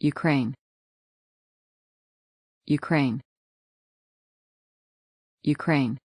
Ukraine Ukraine Ukraine